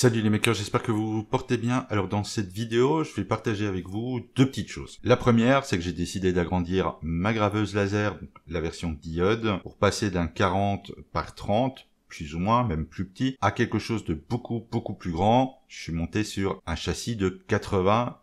Salut les makers, j'espère que vous vous portez bien. Alors dans cette vidéo, je vais partager avec vous deux petites choses. La première, c'est que j'ai décidé d'agrandir ma graveuse laser, la version diode, pour passer d'un 40 par 30 plus ou moins, même plus petit, à quelque chose de beaucoup, beaucoup plus grand. Je suis monté sur un châssis de 80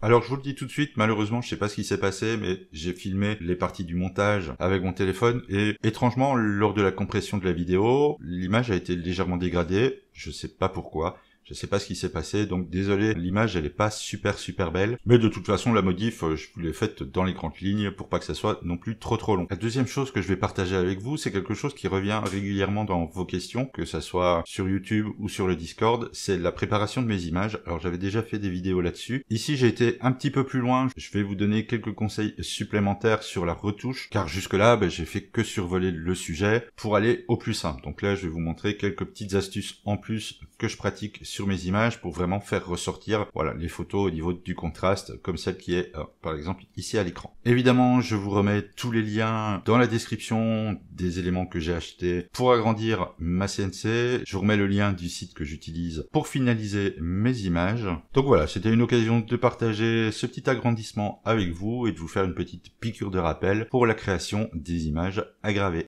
alors je vous le dis tout de suite, malheureusement je sais pas ce qui s'est passé, mais j'ai filmé les parties du montage avec mon téléphone et étrangement lors de la compression de la vidéo, l'image a été légèrement dégradée, je sais pas pourquoi. Je sais pas ce qui s'est passé, donc désolé, l'image elle est pas super super belle, mais de toute façon la modif euh, je vous l'ai faite dans les grandes lignes pour pas que ça soit non plus trop trop long. La deuxième chose que je vais partager avec vous, c'est quelque chose qui revient régulièrement dans vos questions, que ça soit sur YouTube ou sur le Discord, c'est la préparation de mes images. Alors j'avais déjà fait des vidéos là-dessus. Ici j'ai été un petit peu plus loin, je vais vous donner quelques conseils supplémentaires sur la retouche, car jusque là ben, j'ai fait que survoler le sujet pour aller au plus simple. Donc là je vais vous montrer quelques petites astuces en plus que je pratique sur mes images pour vraiment faire ressortir voilà les photos au niveau du contraste comme celle qui est euh, par exemple ici à l'écran. Évidemment, je vous remets tous les liens dans la description des éléments que j'ai achetés pour agrandir ma CNC. Je vous remets le lien du site que j'utilise pour finaliser mes images. Donc voilà, c'était une occasion de partager ce petit agrandissement avec vous et de vous faire une petite piqûre de rappel pour la création des images à graver.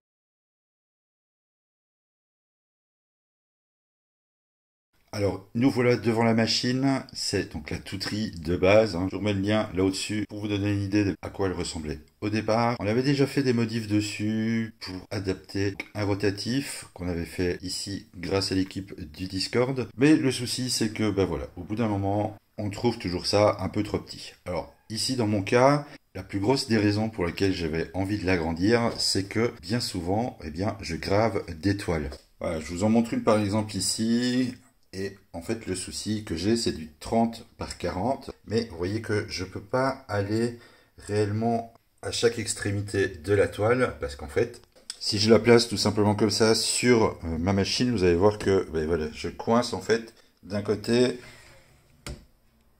Alors, nous voilà devant la machine. C'est donc la touterie de base. Hein. Je vous remets le lien là dessus pour vous donner une idée de à quoi elle ressemblait. Au départ, on avait déjà fait des modifs dessus pour adapter un rotatif qu'on avait fait ici grâce à l'équipe du Discord. Mais le souci, c'est que, bah voilà, au bout d'un moment, on trouve toujours ça un peu trop petit. Alors, ici, dans mon cas, la plus grosse des raisons pour laquelle j'avais envie de l'agrandir, c'est que bien souvent, eh bien, je grave des toiles. Voilà, je vous en montre une par exemple ici. Et en fait, le souci que j'ai, c'est du 30 par 40. Mais vous voyez que je ne peux pas aller réellement à chaque extrémité de la toile parce qu'en fait, si je la place tout simplement comme ça sur euh, ma machine, vous allez voir que ben voilà, je coince en fait d'un côté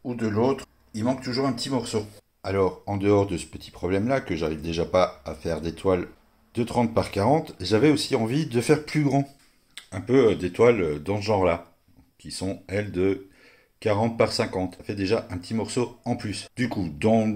ou de l'autre. Il manque toujours un petit morceau. Alors, en dehors de ce petit problème-là, que j'arrive déjà pas à faire des toiles de 30 par 40, j'avais aussi envie de faire plus grand. Un peu euh, des toiles euh, dans ce genre-là qui sont L2. 40 par 50, ça fait déjà un petit morceau en plus. Du coup, dans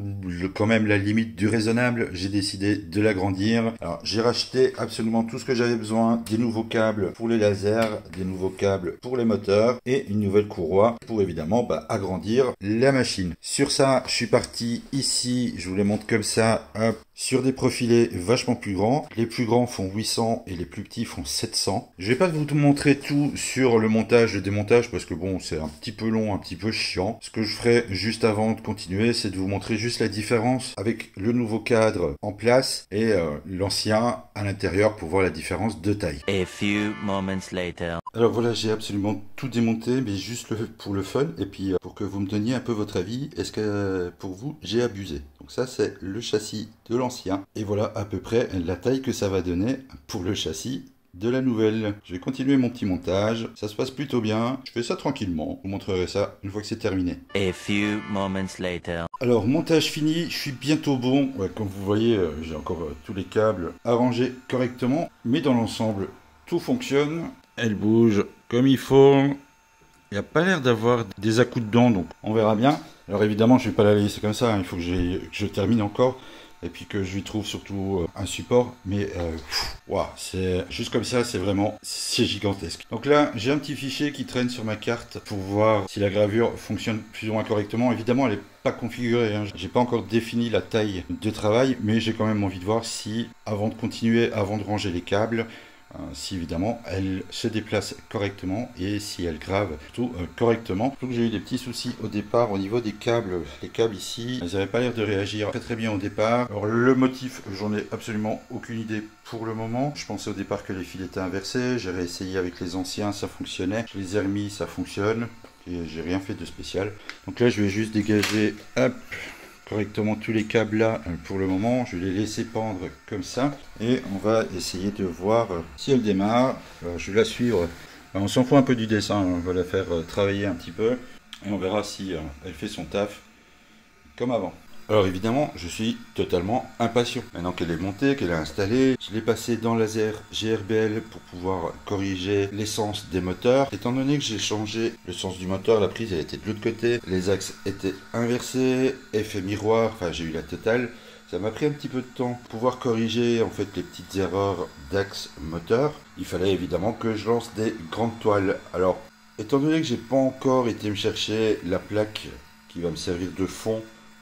quand même la limite du raisonnable, j'ai décidé de l'agrandir. Alors, j'ai racheté absolument tout ce que j'avais besoin, des nouveaux câbles pour les lasers, des nouveaux câbles pour les moteurs et une nouvelle courroie pour évidemment bah, agrandir la machine. Sur ça, je suis parti ici, je vous les montre comme ça, sur des profilés vachement plus grands. Les plus grands font 800 et les plus petits font 700. Je vais pas vous montrer tout sur le montage et le démontage parce que bon, c'est un petit peu long un petit peu chiant. Ce que je ferai juste avant de continuer, c'est de vous montrer juste la différence avec le nouveau cadre en place et euh, l'ancien à l'intérieur pour voir la différence de taille. Alors voilà, j'ai absolument tout démonté, mais juste le, pour le fun et puis euh, pour que vous me donniez un peu votre avis. Est-ce que pour vous, j'ai abusé Donc ça, c'est le châssis de l'ancien. Et voilà à peu près la taille que ça va donner pour le châssis de la nouvelle. Je vais continuer mon petit montage. Ça se passe plutôt bien. Je fais ça tranquillement. Je vous montrerai ça une fois que c'est terminé. A few moments later. Alors, montage fini. Je suis bientôt bon. comme vous voyez, euh, j'ai encore euh, tous les câbles arrangés correctement. Mais dans l'ensemble, tout fonctionne. Elle bouge comme il faut. Il n'y a pas l'air d'avoir des à-coups de donc on verra bien. Alors évidemment, je ne vais pas la laisser comme ça. Il faut que, que je termine encore et puis que je lui trouve surtout euh, un support. Mais euh, c'est juste comme ça, c'est vraiment c'est gigantesque. Donc là, j'ai un petit fichier qui traîne sur ma carte pour voir si la gravure fonctionne plus ou moins correctement. Évidemment, elle n'est pas configurée. Hein. J'ai pas encore défini la taille de travail, mais j'ai quand même envie de voir si, avant de continuer, avant de ranger les câbles, Hein, si évidemment elle se déplace correctement et si elle grave tout euh, correctement. j'ai eu des petits soucis au départ au niveau des câbles. Les câbles ici, ils n'avaient pas l'air de réagir très très bien au départ. Alors le motif, j'en ai absolument aucune idée pour le moment. Je pensais au départ que les fils étaient inversés. J'ai essayé avec les anciens, ça fonctionnait. Je les ai remis, ça fonctionne. et J'ai rien fait de spécial. Donc là, je vais juste dégager, hop, correctement tous les câbles là euh, pour le moment. Je vais les laisser pendre comme ça et on va essayer de voir euh, si elle démarre. Euh, je vais la suivre. On s'en fout un peu du dessin, hein. on va la faire travailler un petit peu et on verra si elle fait son taf comme avant. Alors évidemment, je suis totalement impatient. Maintenant qu'elle est montée, qu'elle est installée, je l'ai passée dans laser GRBL pour pouvoir corriger l'essence des moteurs. Étant donné que j'ai changé le sens du moteur, la prise elle était de l'autre côté, les axes étaient inversés, effet miroir, enfin j'ai eu la totale. Ça m'a pris un petit peu de temps pour pouvoir corriger en fait les petites erreurs d'axe moteur. Il fallait évidemment que je lance des grandes toiles. Alors, étant donné que j'ai pas encore été me chercher la plaque qui va me servir de fond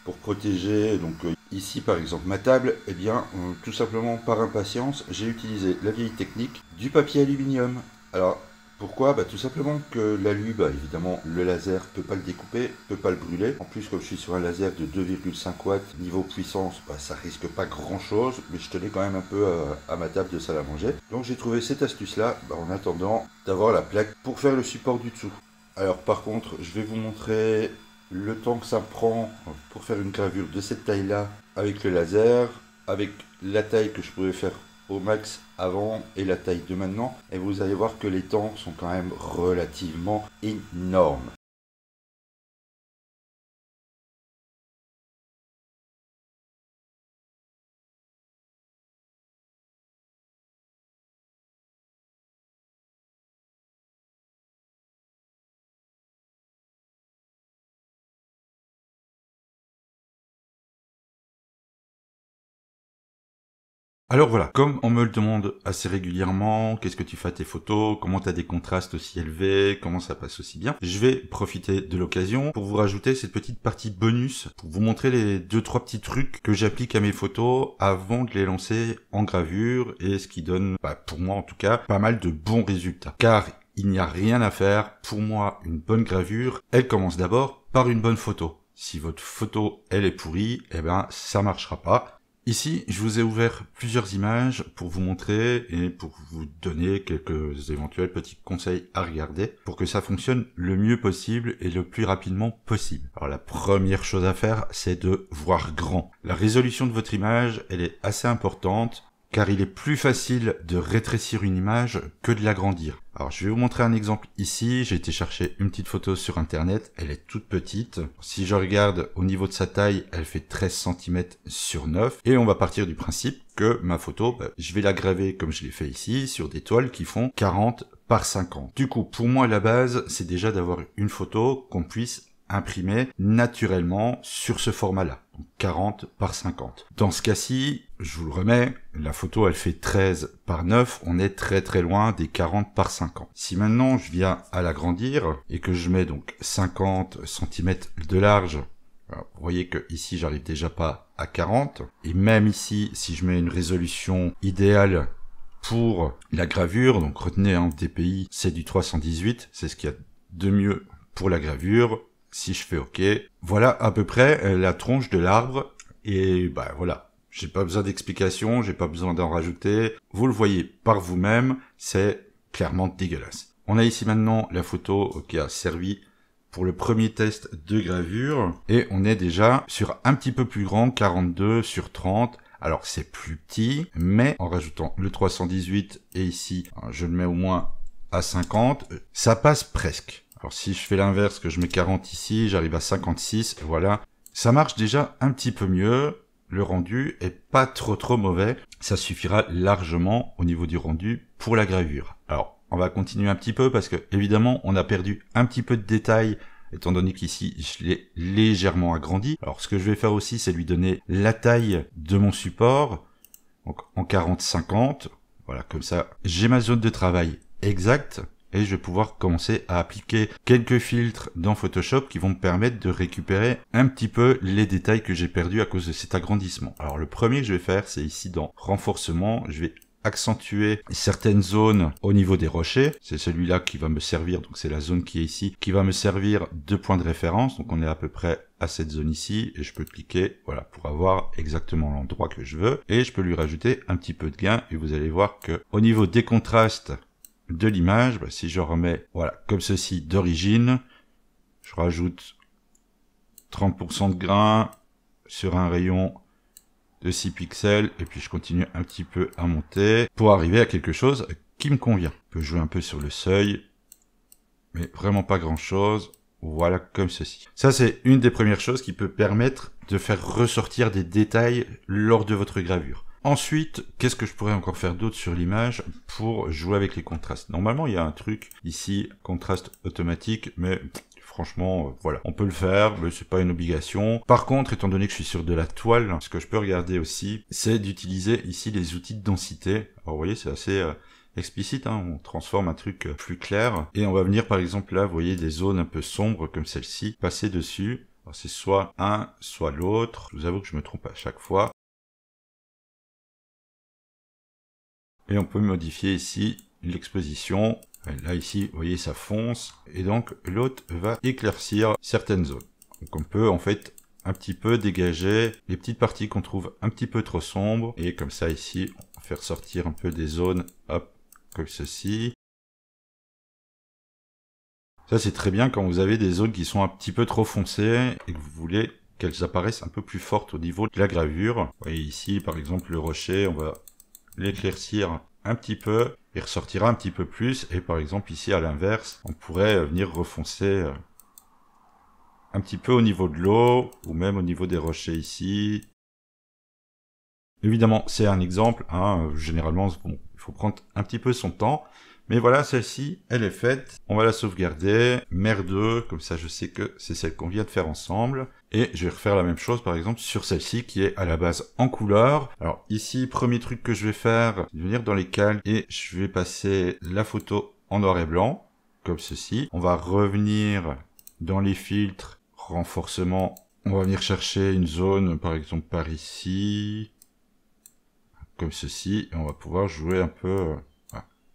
pour protéger. Donc euh, ici par exemple ma table, et eh bien euh, tout simplement par impatience, j'ai utilisé la vieille technique du papier aluminium. Alors pourquoi bah, Tout simplement que l'alu, bah, évidemment, le laser peut pas le découper, peut pas le brûler. En plus, comme je suis sur un laser de 2,5 watts, niveau puissance, bah, ça risque pas grand chose, mais je tenais quand même un peu à, ma table de salle à manger. Donc j'ai trouvé cette astuce-là bah, en attendant d'avoir la plaque pour faire le support du dessous. Alors par contre, je vais vous montrer le temps que ça prend pour faire une gravure de cette taille-là avec le laser, avec la taille que je pouvais faire au max avant et la taille de maintenant, et vous allez voir que les temps sont quand même relativement énormes. Alors voilà, comme on me le demande assez régulièrement, qu'est-ce que tu fais à tes photos, comment tu as des contrastes aussi élevés, comment ça passe aussi bien, je vais profiter de l'occasion pour vous rajouter cette petite partie bonus, pour vous montrer les deux trois petits trucs que j'applique à mes photos avant de les lancer en gravure, et ce qui donne, bah, pour moi en tout cas, pas mal de bons résultats. Car il n'y a rien à faire, pour moi une bonne gravure, elle commence d'abord par une bonne photo. Si votre photo elle est pourrie, eh ben ça marchera pas. Ici, je vous ai ouvert plusieurs images pour vous montrer et pour vous donner quelques éventuels petits conseils à regarder pour que ça fonctionne le mieux possible et le plus rapidement possible. Alors la première chose à faire, c'est de voir grand. La résolution de votre image, elle est assez importante car il est plus facile de rétrécir une image que de l'agrandir. Alors je vais vous montrer un exemple ici, j'ai été chercher une petite photo sur internet, elle est toute petite. Si je regarde au niveau de sa taille, elle fait 13 cm sur 9 et on va partir du principe que ma photo, bah, je vais la graver comme je l'ai fait ici sur des toiles qui font 40 par 50. Du coup, pour moi, la base, c'est déjà d'avoir une photo qu'on puisse imprimer naturellement sur ce format-là. 40 par 50. Dans ce cas-ci, je vous le remets, la photo elle fait 13 par 9, on est très très loin des 40 par 50. Si maintenant je viens à l'agrandir et que je mets donc 50 cm de large, vous voyez que ici j'arrive déjà pas à 40, et même ici si je mets une résolution idéale pour la gravure, donc retenez en hein, DPI c'est du 318, c'est ce qu'il y a de mieux pour la gravure, si je fais OK, voilà à peu près euh, la tronche de l'arbre. Et bah voilà, j'ai pas besoin d'explication, j'ai pas besoin d'en rajouter. Vous le voyez par vous-même, c'est clairement dégueulasse. On a ici maintenant la photo qui a servi pour le premier test de gravure et on est déjà sur un petit peu plus grand, 42 sur 30. Alors c'est plus petit, mais en rajoutant le 318 et ici, je le mets au moins à 50, euh, ça passe presque. Alors si je fais l'inverse, que je mets 40 ici, j'arrive à 56, voilà. Ça marche déjà un petit peu mieux. Le rendu est pas trop trop mauvais. Ça suffira largement au niveau du rendu pour la gravure. Alors, on va continuer un petit peu parce que évidemment, on a perdu un petit peu de détails étant donné qu'ici je l'ai légèrement agrandi. Alors ce que je vais faire aussi c'est lui donner la taille de mon support, donc en 40-50, voilà comme ça j'ai ma zone de travail exacte, et je vais pouvoir commencer à appliquer quelques filtres dans Photoshop qui vont me permettre de récupérer un petit peu les détails que j'ai perdus à cause de cet agrandissement. Alors le premier que je vais faire, c'est ici dans renforcement, je vais accentuer certaines zones au niveau des rochers. C'est celui-là qui va me servir, donc c'est la zone qui est ici, qui va me servir de point de référence. Donc on est à peu près à cette zone ici et je peux cliquer voilà pour avoir exactement l'endroit que je veux et je peux lui rajouter un petit peu de gain et vous allez voir que au niveau des contrastes de l'image. Bah, si je remets voilà comme ceci d'origine, je rajoute 30% de grain sur un rayon de 6 pixels et puis je continue un petit peu à monter pour arriver à quelque chose qui me convient. Je peux jouer un peu sur le seuil, mais vraiment pas grand chose. Voilà comme ceci. Ça, c'est une des premières choses qui peut permettre de faire ressortir des détails lors de votre gravure. Ensuite, qu'est-ce que je pourrais encore faire d'autre sur l'image pour jouer avec les contrastes Normalement, il y a un truc ici, contraste automatique, mais franchement, euh, voilà, on peut le faire, mais c'est pas une obligation. Par contre, étant donné que je suis sur de la toile, ce que je peux regarder aussi, c'est d'utiliser ici les outils de densité. Alors, vous voyez, c'est assez... Euh, explicite, hein. on transforme un truc euh, plus clair, et on va venir par exemple là, vous voyez des zones un peu sombres comme celle-ci, passer dessus, c'est soit un, soit l'autre. Je vous avoue que je me trompe à chaque fois. et on peut modifier ici l'exposition. Là ici, vous voyez, ça fonce et donc l'autre va éclaircir certaines zones. Donc on peut en fait un petit peu dégager les petites parties qu'on trouve un petit peu trop sombres et comme ça ici, on va faire sortir un peu des zones, hop, comme ceci. Ça c'est très bien quand vous avez des zones qui sont un petit peu trop foncées et que vous voulez qu'elles apparaissent un peu plus fortes au niveau de la gravure. Vous voyez ici par exemple le rocher, on va l'éclaircir un petit peu, et ressortira un petit peu plus. Et par exemple ici à l'inverse, on pourrait euh, venir refoncer euh, un petit peu au niveau de l'eau ou même au niveau des rochers ici. Évidemment, c'est un exemple. Hein. Généralement, il faut prendre un petit peu son temps. Mais voilà, celle-ci, elle est faite. On va la sauvegarder. Merde, comme ça je sais que c'est celle qu'on vient de faire ensemble. Et je vais refaire la même chose par exemple sur celle-ci qui est à la base en couleur. Alors ici, premier truc que je vais faire, c'est venir dans les calques et je vais passer la photo en noir et blanc, comme ceci. On va revenir dans les filtres, renforcement. On va venir chercher une zone, par exemple par ici, comme ceci. Et on va pouvoir jouer un peu euh,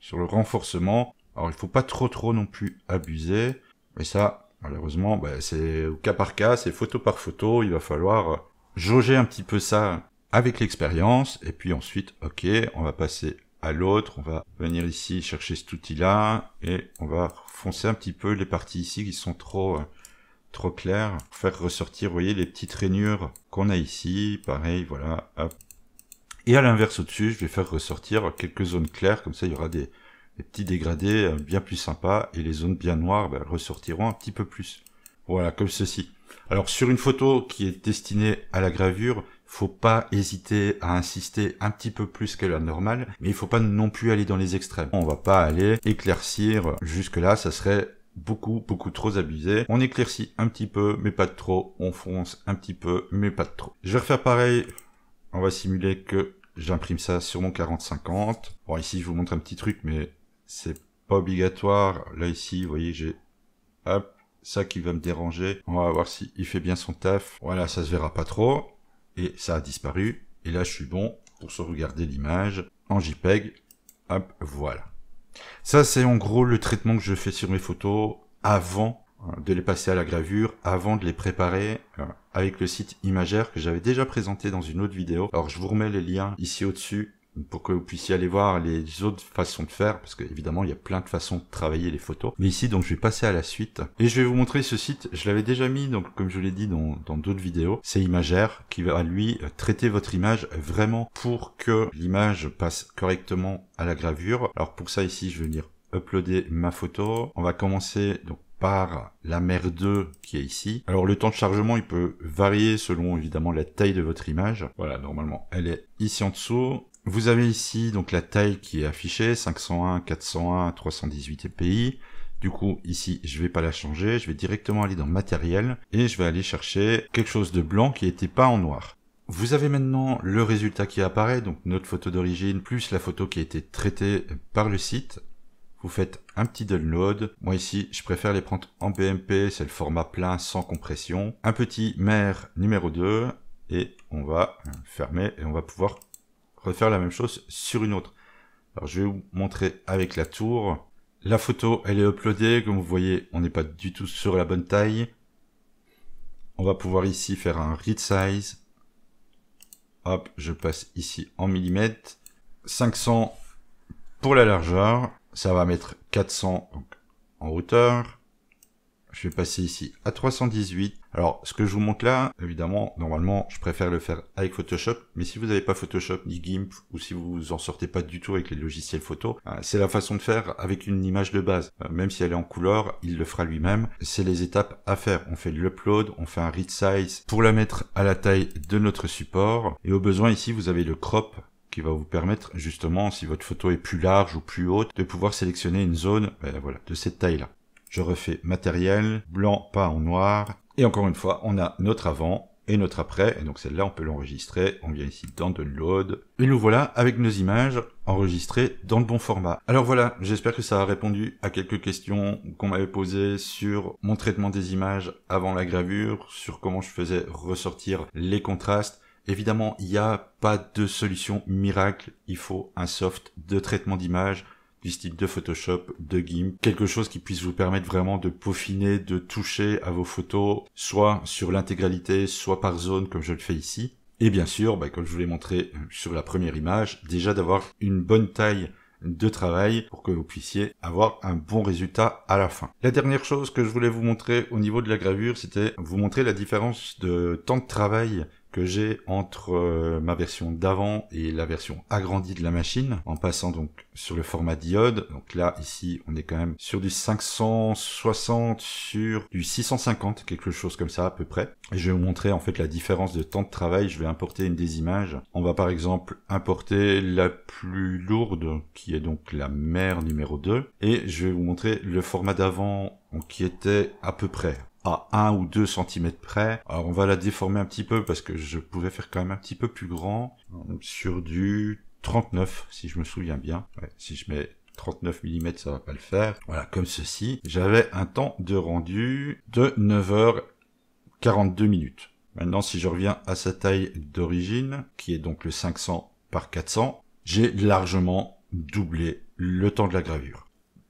sur le renforcement. Alors il faut pas trop trop non plus abuser. Mais ça, malheureusement, bah, c'est au cas par cas, c'est photo par photo. Il va falloir jauger un petit peu ça avec l'expérience. Et puis ensuite, ok, on va passer à l'autre. On va venir ici chercher cet outil-là et on va foncer un petit peu les parties ici qui sont trop trop claires. Faire ressortir, vous voyez, les petites rainures qu'on a ici. Pareil, voilà, et à l'inverse au-dessus, je vais faire ressortir quelques zones claires, comme ça il y aura des, petits dégradés euh, bien plus sympas, et les zones bien noires ben, ressortiront un petit peu plus. Voilà, comme ceci. Alors sur une photo qui est destinée à la gravure, faut pas hésiter à insister un petit peu plus qu'elle la normale, mais il faut pas non plus aller dans les extrêmes. On va pas aller éclaircir jusque là, ça serait beaucoup beaucoup trop abusé. On éclaircit un petit peu, mais pas trop. On fonce un petit peu, mais pas de trop. Je vais refaire pareil on va simuler que j'imprime ça sur mon 40-50. Bon, ici, je vous montre un petit truc, mais c'est pas obligatoire. Là, ici, vous voyez, j'ai... Hop, ça qui va me déranger. On va voir s'il il fait bien son taf. Voilà, ça se verra pas trop. Et ça a disparu. Et là, je suis bon pour sauvegarder l'image en JPEG. Hop, voilà. Ça, c'est en gros le traitement que je fais sur mes photos avant euh, de les passer à la gravure avant de les préparer euh, avec le site Imagère que j'avais déjà présenté dans une autre vidéo. Alors je vous remets les liens ici au-dessus pour que vous puissiez aller voir les autres façons de faire, parce qu'évidemment, il y a plein de façons de travailler les photos. Mais ici, donc, je vais passer à la suite. Et je vais vous montrer ce site. Je l'avais déjà mis, donc, comme je l'ai dit dans d'autres vidéos. C'est Imagère qui va, lui, euh, traiter votre image vraiment pour que l'image passe correctement à la gravure. Alors, pour ça, ici, je vais venir uploader ma photo. On va commencer, donc, par la mère 2 qui est ici. Alors le temps de chargement, il peut varier selon évidemment la taille de votre image. Voilà, normalement, elle est ici en dessous. Vous avez ici donc la taille qui est affichée, 501, 401, 318 ppi. Du coup, ici, je vais pas la changer, je vais directement aller dans matériel et je vais aller chercher quelque chose de blanc qui était pas en noir. Vous avez maintenant le résultat qui apparaît, donc notre photo d'origine plus la photo qui a été traitée par le site vous faites un petit download. Moi ici, je préfère les prendre en BMP, c'est le format plein sans compression. Un petit mer numéro 2 et on va fermer et on va pouvoir refaire la même chose sur une autre. Alors je vais vous montrer avec la tour. La photo, elle est uploadée. Comme vous voyez, on n'est pas du tout sur la bonne taille. On va pouvoir ici faire un read size. Hop, je passe ici en millimètres. 500 pour la largeur. Ça va mettre 400 en hauteur. Je vais passer ici à 318. Alors, ce que je vous montre là, évidemment, normalement, je préfère le faire avec Photoshop. Mais si vous n'avez pas Photoshop, ni GIMP, ou si vous en sortez pas du tout avec les logiciels photo, euh, c'est la façon de faire avec une image de base. Euh, même si elle est en couleur, il le fera lui-même. C'est les étapes à faire. On fait l'upload, on fait un read size pour la mettre à la taille de notre support. Et au besoin, ici, vous avez le crop qui va vous permettre justement, si votre photo est plus large ou plus haute, de pouvoir sélectionner une zone ben, voilà, de cette taille-là. Je refais matériel, blanc, pas en noir. Et encore une fois, on a notre avant et notre après. Et donc celle-là, on peut l'enregistrer. On vient ici dans Download. Et nous voilà avec nos images enregistrées dans le bon format. Alors voilà, j'espère que ça a répondu à quelques questions qu'on m'avait posées sur mon traitement des images avant la gravure, sur comment je faisais ressortir les contrastes, Évidemment, il n'y a pas de solution miracle. Il faut un soft de traitement d'image du style de Photoshop, de GIMP, quelque chose qui puisse vous permettre vraiment de peaufiner, de toucher à vos photos, soit sur l'intégralité, soit par zone, comme je le fais ici. Et bien sûr, bah, comme je vous l'ai montré euh, sur la première image, déjà d'avoir une bonne taille de travail pour que vous puissiez avoir un bon résultat à la fin. La dernière chose que je voulais vous montrer au niveau de la gravure, c'était vous montrer la différence de temps de travail que j'ai entre euh, ma version d'avant et la version agrandie de la machine, en passant donc sur le format diode. Donc là, ici, on est quand même sur du 560 sur du 650, quelque chose comme ça à peu près. Et je vais vous montrer en fait la différence de temps de travail. Je vais importer une des images. On va par exemple importer la plus lourde, qui est donc la mère numéro 2. Et je vais vous montrer le format d'avant qui était à peu près à 1 ou 2 cm près. Alors on va la déformer un petit peu parce que je pouvais faire quand même un petit peu plus grand sur du 39 si je me souviens bien. si je mets 39 mm ça va pas le faire. Voilà comme ceci. J'avais un temps de rendu de 9h42 minutes. Maintenant si je reviens à sa taille d'origine qui est donc le 500 par 400, j'ai largement doublé le temps de la gravure.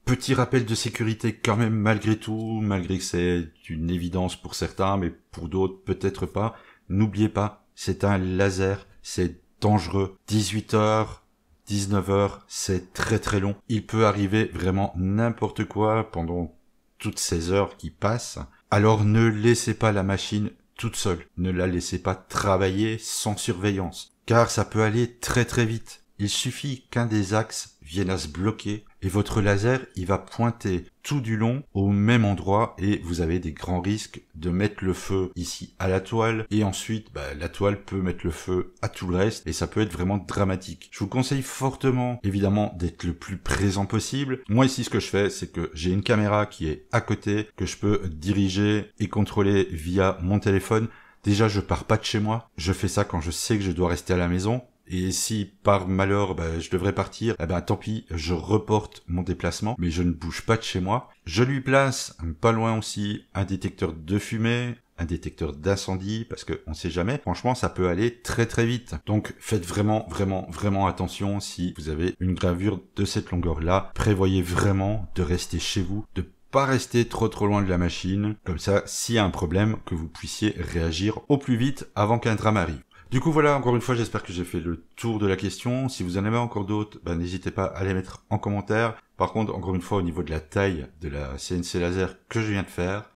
Petit rappel de sécurité quand même malgré tout, malgré que c'est une évidence pour certains, mais pour d'autres peut-être pas. N'oubliez pas, c'est un laser, c'est dangereux. 18h, 19h, c'est très très long. Il peut arriver vraiment n'importe quoi pendant toutes ces heures qui passent. Alors ne laissez pas la machine toute seule. Ne la laissez pas travailler sans surveillance. Car ça peut aller très très vite. Il suffit qu'un des axes vienne à se bloquer et votre laser, il va pointer tout du long au même endroit et vous avez des grands risques de mettre le feu ici à la toile et ensuite bah, la toile peut mettre le feu à tout le reste et ça peut être vraiment dramatique. Je vous conseille fortement évidemment d'être le plus présent possible. Moi ici ce que je fais c'est que j'ai une caméra qui est à côté que je peux diriger et contrôler via mon téléphone. Déjà, je pars pas de chez moi. Je fais ça quand je sais que je dois rester à la maison. Et si par malheur bah, je devrais partir, eh ben tant pis, je reporte mon déplacement, mais je ne bouge pas de chez moi. Je lui place euh, pas loin aussi un détecteur de fumée, un détecteur d'incendie parce qu'on on sait jamais. Franchement, ça peut aller très très vite. Donc faites vraiment vraiment vraiment attention si vous avez une gravure de cette longueur là. Prévoyez vraiment de rester chez vous, de pas rester trop trop loin de la machine. Comme ça, s'il y a un problème, que vous puissiez réagir au plus vite avant qu'un drame arrive. Du coup, voilà, encore une fois, j'espère que j'ai fait le tour de la question. Si vous en avez encore d'autres, ben, n'hésitez pas à les mettre en commentaire. Par contre, encore une fois, au niveau de la taille de la CNC laser que je viens de faire,